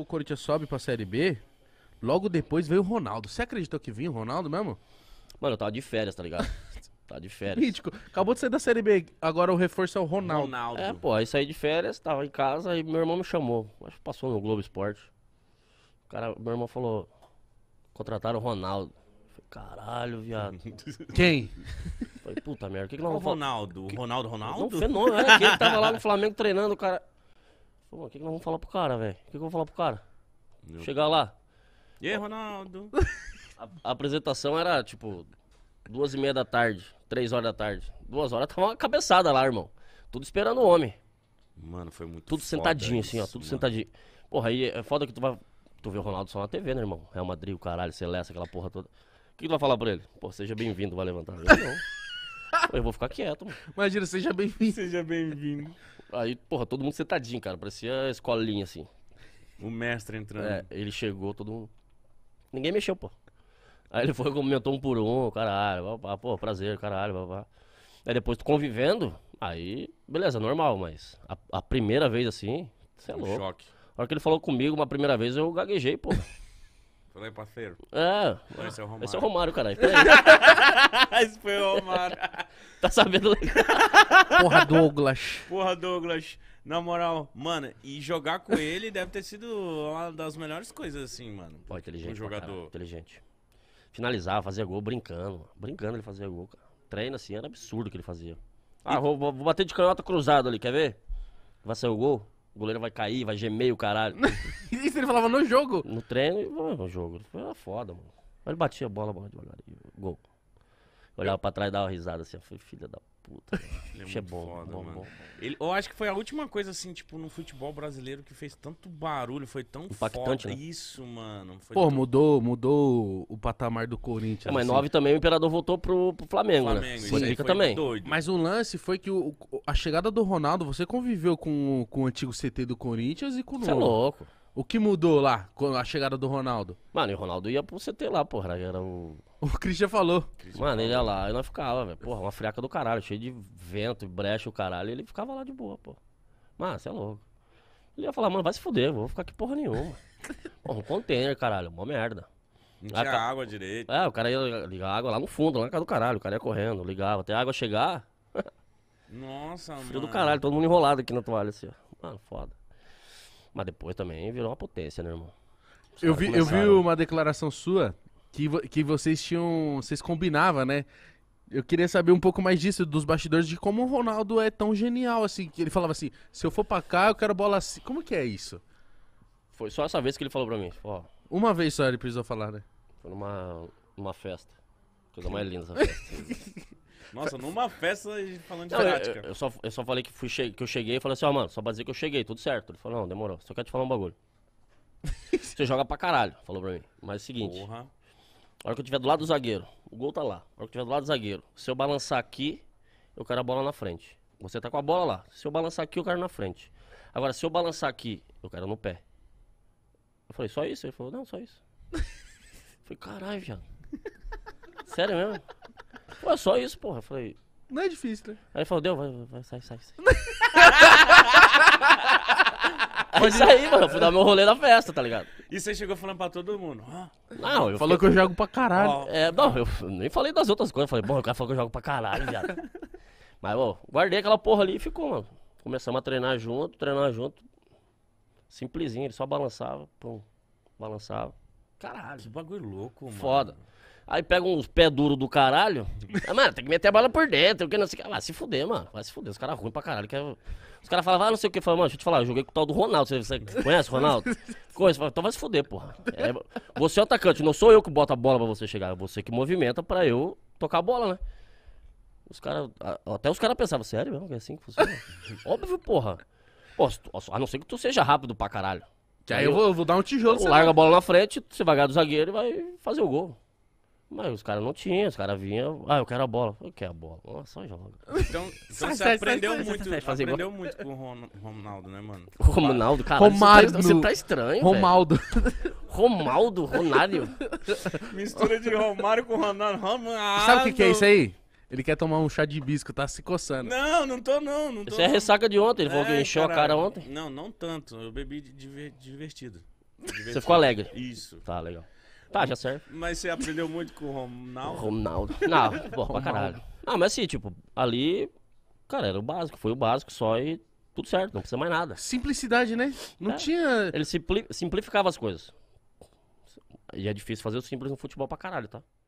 o Corinthians sobe pra Série B, logo depois veio o Ronaldo. Você acreditou que vinha o Ronaldo mesmo? Mano, eu tava de férias, tá ligado? tava de férias. Mítico. Acabou de sair da Série B, agora o reforço é o Ronaldo. Ronaldo. É, pô, aí saí de férias, tava em casa e meu irmão me chamou. Acho que passou no Globo Esporte. O cara, meu irmão falou, contrataram o Ronaldo. Caralho, viado. Quem? falei, puta merda, o que, que nós o vamos falar? Ronaldo, o Ronaldo Ronaldo? Não, fenômeno, né? Que ele tava lá no Flamengo treinando, o cara. Falei, o que, que nós vamos falar pro cara, velho? O que, que eu vou falar pro cara? Meu Chegar lá. E aí, Ronaldo? A, a apresentação era, tipo, duas e meia da tarde, três horas da tarde. Duas horas tava uma cabeçada lá, irmão. Tudo esperando o homem. Mano, foi muito Tudo sentadinho, isso, assim, ó. Tudo mano. sentadinho. Porra, aí é foda que tu vai. Tu vê o Ronaldo só na TV, né, irmão? Real Madrid, o caralho, Celeste, aquela porra toda. O que tu vai falar pra ele? Pô, seja bem-vindo, vai levantar. Eu não. Eu vou ficar quieto, mano. Imagina, seja bem-vindo. Seja bem-vindo. Aí, porra, todo mundo sentadinho, cara. Parecia escolinha, assim. O mestre entrando. É, ele chegou, todo mundo. Ninguém mexeu, pô. Aí ele foi comentou um por um, caralho, blá, pô, prazer, caralho, blá, blá. Aí depois tu convivendo, aí, beleza, normal, mas a, a primeira vez assim, você é um louco. Choque. A hora que ele falou comigo uma primeira vez, eu gaguejei, pô. Falei, parceiro. Ah, esse é o Romário. Esse é o Romário, caralho. esse foi o Romário. tá sabendo legal. Porra, Douglas. Porra, Douglas. Na moral, mano, e jogar com ele deve ter sido uma das melhores coisas, assim, mano. Pô, inteligente. Um jogador. Cara, inteligente. Finalizar, fazer gol brincando. Brincando ele fazia gol, cara. Treino assim, era absurdo o que ele fazia. Ah, e... vou, vou, bater de canhota cruzado ali, quer ver? Vai ser o gol? O goleiro vai cair, vai gemer o caralho. Isso ele falava no jogo? No treino, no jogo. Era foda, mano. Ele batia a bola, bola devagarinho. Gol. Olhava pra trás e dava risada assim. Eu falei, filha da puta. Ele é Isso é bom, foda, bom, mano. bom. Ele, eu acho que foi a última coisa, assim, tipo, no futebol brasileiro que fez tanto barulho, foi tão Impactante, foda né? isso, mano. Foi Pô, tão- mudou, mudou o patamar do Corinthians. É, mas assim. também o Imperador voltou pro, pro Flamengo, né? Flamengo, isso também. doido. Mas o lance foi que o- a chegada do Ronaldo, você conviveu com, o- com o antigo CT do Corinthians e com o Você é louco. O que mudou lá com a chegada do Ronaldo? Mano, e o Ronaldo ia pro CT lá, porra. Né? Era um. O Christian falou. Mano, ele ia lá e nós ficava, velho. Porra, uma friaca do caralho, cheio de vento, brecha o caralho. Ele ficava lá de boa, pô. Mano, você é louco. Ele ia falar, mano, vai se fuder, vou ficar aqui porra nenhuma. porra, um container, caralho, uma merda. Não tinha água direito. É, o cara ia ligar água lá no fundo, lá na casa do caralho. O cara ia correndo, ligava. Até a água chegar. Nossa, Frio mano. Frio do caralho, todo mundo enrolado aqui na toalha, assim, ó. Mano, foda. Mas depois também virou uma potência, né, irmão? eu vi, eu vi uma declaração sua que, que vocês tinham. Vocês combinavam, né? Eu queria saber um pouco mais disso, dos bastidores, de como o Ronaldo é tão genial, assim, que ele falava assim, se eu for pra cá, eu quero bola assim. Como que é isso? Foi só essa vez que ele falou pra mim, ó. Uma vez só ele precisou falar, né? Foi numa, numa festa. Coisa mais linda essa festa. Nossa, numa festa falando de prática. Eu, eu, só, eu só falei que, fui che... que eu cheguei e falei assim, ó, oh, mano, só pra dizer que eu cheguei, tudo certo. Ele falou, não, demorou, só quero te falar um bagulho. Você joga pra caralho, falou pra mim. Mas é o seguinte. Porra. A hora que eu tiver do lado do zagueiro, o gol tá lá. A hora que eu tiver do lado do zagueiro, se eu balançar aqui, eu quero a bola na frente. Você tá com a bola lá. Se eu balançar aqui, eu quero na frente. Agora, se eu balançar aqui, eu quero no pé. Eu falei, só isso? Ele falou, não, só isso. eu falei, caralho, viado. Sério mesmo? Pô, é só isso, porra. Eu falei. Não é difícil, né? Aí ele falou, deu, vai, vai, sai, sai, sai. Mas isso aí, mano, eu fui dar meu rolê na festa, tá ligado? E você chegou falando pra todo mundo. Não, eu Falou que eu jogo pra caralho. É, não, eu nem falei das outras coisas. Falei, bom, o cara falou que eu jogo pra caralho, viado. Mas, ó, guardei aquela porra ali e ficou, mano. Começamos a treinar junto, treinar junto. Simplesinho, ele só balançava, pum, balançava. Caralho, que bagulho é louco, mano. Foda. Aí pega uns pé duro do caralho. Ah, mano, tem que meter a bola por dentro. Que não sei, ah, se fuder, mano. Vai se fuder. Os caras ruins pra caralho. Que é... Os caras falavam, ah, não sei o que. Falavam, mano, deixa eu te falar, eu joguei com o tal do Ronaldo. Você, você conhece o Ronaldo? conhece, então vai se fuder, porra. É, você é o atacante, não sou eu que boto a bola pra você chegar. É você que movimenta pra eu tocar a bola, né? Os caras. Até os caras pensavam, sério mesmo? é assim que funciona? Óbvio, porra. Pô, a não ser que tu seja rápido pra caralho. Que aí eu, eu vou, vou, dar um tijolo. Larga a bola na frente, você vai ganhar do zagueiro e vai fazer o gol. Mas os caras não tinham, os caras vinham, ah, eu quero a bola. Eu quero a bola. Oh, só joga. Então, então sai, você sai, aprendeu sai, muito, aprendeu igual. muito com o Ronaldo, né, mano? Ronaldo, cara, Romaldo. Você, tá, você tá estranho, Romaldo. Véio. Romaldo, Ronaldo. Mistura de Romário com Ronaldo. Romaldo. Sabe o que, que é isso aí? Ele quer tomar um chá de hibisco, tá se coçando. Não, não tô não, não tô. Isso é ressaca de ontem, ele falou que é, encheu caralho. a cara ontem. Não, não tanto, eu bebi divertido. divertido. Você ficou alegre? Isso. Tá, legal. Tá, já serve. Mas você aprendeu muito com o Ronaldo? Ronaldo. Não, pô, pra caralho. Não, mas assim, tipo, ali, cara, era o básico. Foi o básico só e tudo certo, não precisa mais nada. Simplicidade, né? Não É. tinha. Ele simpli- simplificava as coisas. E é difícil fazer o simples no futebol pra caralho, tá?